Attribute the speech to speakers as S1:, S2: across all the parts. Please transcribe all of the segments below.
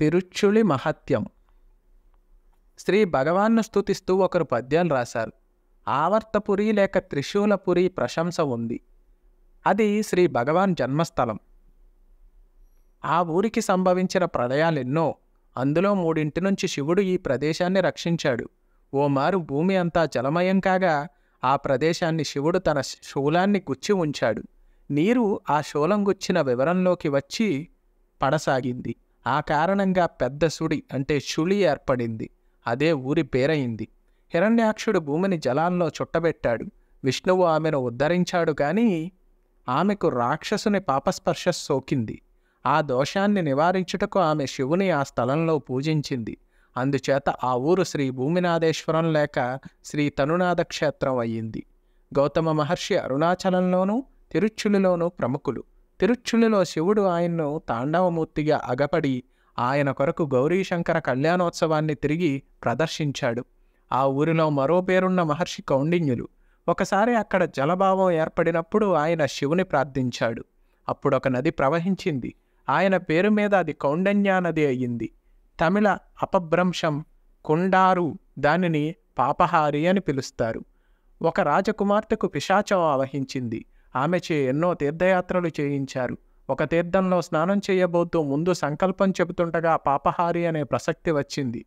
S1: తిరుచుళి మహత్యం శ్రీ భగవాన్ను స్థుతిస్తూ ఒకరు పద్యాలు రాశారు ఆవర్తపురి లేక త్రిశూలపురి ప్రశంస ఉంది అది శ్రీ భగవాన్ జన్మస్థలం ఆ ఊరికి సంభవించిన ప్రళయాలెన్నో అందులో మూడింటి నుంచి శివుడు ఈ ప్రదేశాన్ని రక్షించాడు ఓమారు భూమి అంతా జలమయం కాగా ఆ ప్రదేశాన్ని శివుడు తన శూలాన్ని గుచ్చి ఉంచాడు నీరు ఆ శూలం గుచ్చిన వివరంలోకి వచ్చి పడసాగింది ఆ కారణంగా పెద్ద సుడి అంటే శుళి ఏర్పడింది అదే ఊరి పేరయింది హిరణ్యాక్షుడు భూమిని జలాల్లో చుట్టబెట్టాడు విష్ణువు ఆమెను ఉద్ధరించాడు కానీ ఆమెకు రాక్షసుని పాపస్పర్శ సోకింది ఆ దోషాన్ని నివారించుటకు ఆమె శివుని ఆ స్థలంలో పూజించింది అందుచేత ఆ ఊరు శ్రీ భూమినాథేశ్వరం లేక శ్రీ తనునాథ క్షేత్రం అయ్యింది గౌతమ మహర్షి అరుణాచలంలోనూ తిరుచులిలోనూ ప్రముఖులు తిరుచుల్లిలో శివుడు ఆయన్ను తాండవమూర్తిగా అగపడి ఆయన కొరకు గౌరీశంకర కళ్యాణోత్సవాన్ని తిరిగి ప్రదర్శించాడు ఆ ఊరిలో మరో పేరున్న మహర్షి కౌండిన్యులు ఒకసారి అక్కడ జలభావం ఏర్పడినప్పుడు ఆయన శివుని ప్రార్థించాడు అప్పుడొక నది ప్రవహించింది ఆయన పేరు మీద అది కౌండన్యా నది అయ్యింది తమిళ అపభ్రంశం కొండారు దానిని పాపహారి అని పిలుస్తారు ఒక రాజకుమార్తెకు పిశాచం ఆవహించింది ఆమెచే ఎన్నో తీర్థయాత్రలు చేయించారు ఒక తీర్థంలో స్నానం చేయబోతూ ముందు సంకల్పం చెబుతుండగా పాపహారి అనే ప్రసక్తి వచ్చింది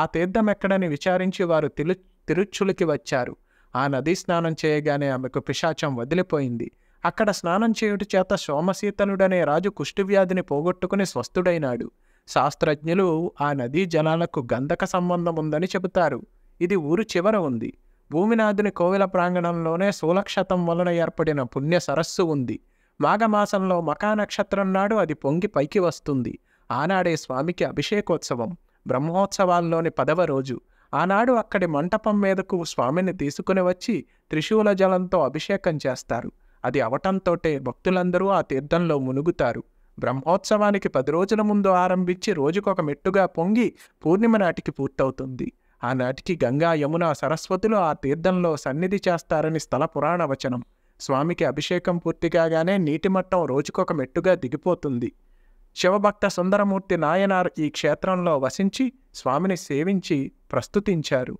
S1: ఆ తీర్థం ఎక్కడని విచారించి వారు తిరు తిరుచ్చులకి వచ్చారు ఆ నదీ స్నానం చేయగానే ఆమెకు పిశాచం వదిలిపోయింది అక్కడ స్నానం చేయుటి చేత సోమశీతనుడనే రాజు కుష్టివ్యాధిని పోగొట్టుకుని స్వస్థుడైనాడు శాస్త్రజ్ఞులు ఆ నదీ జలాలకు గంధక సంబంధం ఉందని చెబుతారు ఇది ఊరు చివర ఉంది భూమినాథుని కోవిల ప్రాంగణంలోనే శూలక్షతం వలన ఏర్పడిన పుణ్య సరస్సు ఉంది మాఘమాసంలో మకా నక్షత్రం నాడు అది పొంగి పైకి వస్తుంది ఆనాడే స్వామికి అభిషేకోత్సవం బ్రహ్మోత్సవాల్లోని పదవ రోజు ఆనాడు అక్కడి మంటపం మీదకు స్వామిని తీసుకుని వచ్చి త్రిశూల జలంతో అభిషేకం చేస్తారు అది అవటంతోటే భక్తులందరూ ఆ తీర్థంలో మునుగుతారు బ్రహ్మోత్సవానికి పది రోజుల ముందు ఆరంభించి రోజుకొక మెట్టుగా పొంగి పూర్ణిమ నాటికి పూర్తవుతుంది ఆనాటికి గంగా యమున సరస్వతులు ఆ తీర్థంలో సన్నిధి చేస్తారని స్థల పురాణ వచనం స్వామికి అభిషేకం పూర్తికాగానే నీటి మట్టం రోజుకొక మెట్టుగా దిగిపోతుంది శివభక్త సుందరమూర్తి నాయనార్ ఈ క్షేత్రంలో వసించి స్వామిని సేవించి ప్రస్తుతించారు